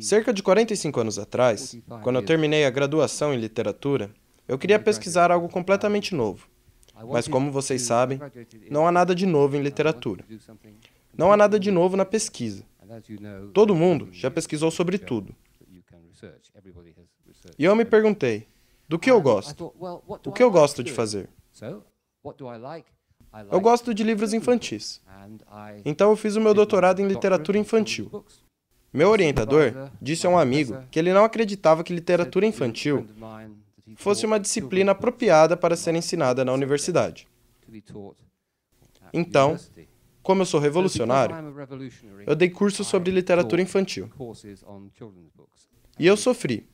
Cerca de 45 anos atrás, quando eu terminei a graduação em literatura, eu queria pesquisar algo completamente novo. Mas, como vocês sabem, não há nada de novo em literatura. Não há nada de novo na pesquisa. Todo mundo já pesquisou sobre tudo. E eu me perguntei: do que eu gosto? O que eu gosto de fazer? Eu gosto de livros infantis. Então, eu fiz o meu doutorado em literatura infantil. Meu orientador disse a um amigo que ele não acreditava que literatura infantil fosse uma disciplina apropriada para ser ensinada na universidade. Então, como eu sou revolucionário, eu dei cursos sobre literatura infantil. E eu sofri.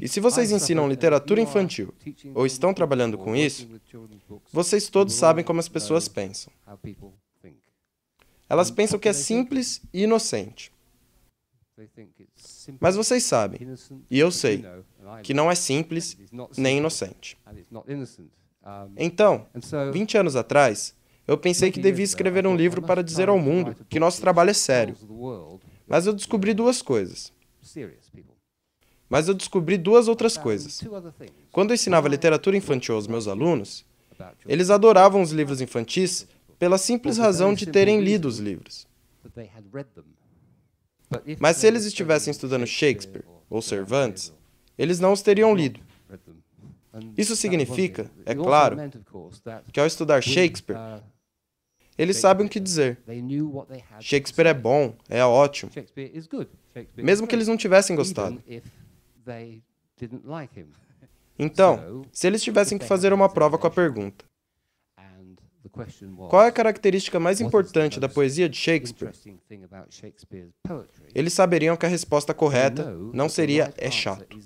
E se vocês ensinam literatura infantil ou estão trabalhando com isso, vocês todos sabem como as pessoas pensam. Elas pensam que é simples e inocente. Mas vocês sabem, e eu sei, que não é simples nem inocente. Então, 20 anos atrás, eu pensei que devia escrever um livro para dizer ao mundo que nosso trabalho é sério. Mas eu descobri duas coisas. Mas eu descobri duas outras coisas. Quando eu ensinava literatura infantil aos meus alunos, eles adoravam os livros infantis pela simples razão de terem lido os livros. Mas se eles estivessem estudando Shakespeare ou Cervantes, eles não os teriam lido. Isso significa, é claro, que ao estudar Shakespeare, uh, eles sabem o que dizer. Shakespeare é bom, é ótimo. Mesmo que eles não tivessem gostado. Então, se eles tivessem que fazer uma prova com a pergunta: qual é a característica mais importante da poesia de Shakespeare? Eles saberiam que a resposta correta não seria é chato.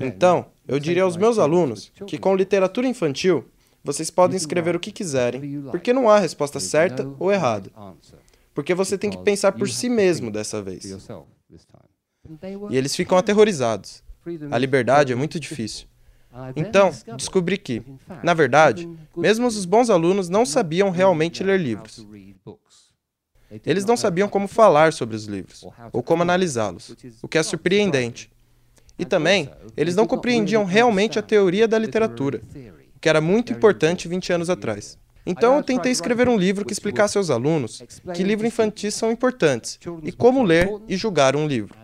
Então, eu diria aos meus alunos que com literatura infantil, vocês podem escrever o que quiserem, porque não há resposta certa ou errada. Porque você tem que pensar por si mesmo dessa vez. E eles ficam aterrorizados. A liberdade é muito difícil. É então, descobri que, na verdade, mesmo os bons alunos não sabiam realmente ler livros. Eles não sabiam como falar sobre os livros, ou como analisá-los, o que é surpreendente. E também, eles não compreendiam realmente a teoria da literatura, o que era muito importante 20 anos atrás. Então, eu tentei escrever um livro que explicasse aos alunos que livros infantis são importantes e como ler e julgar um livro.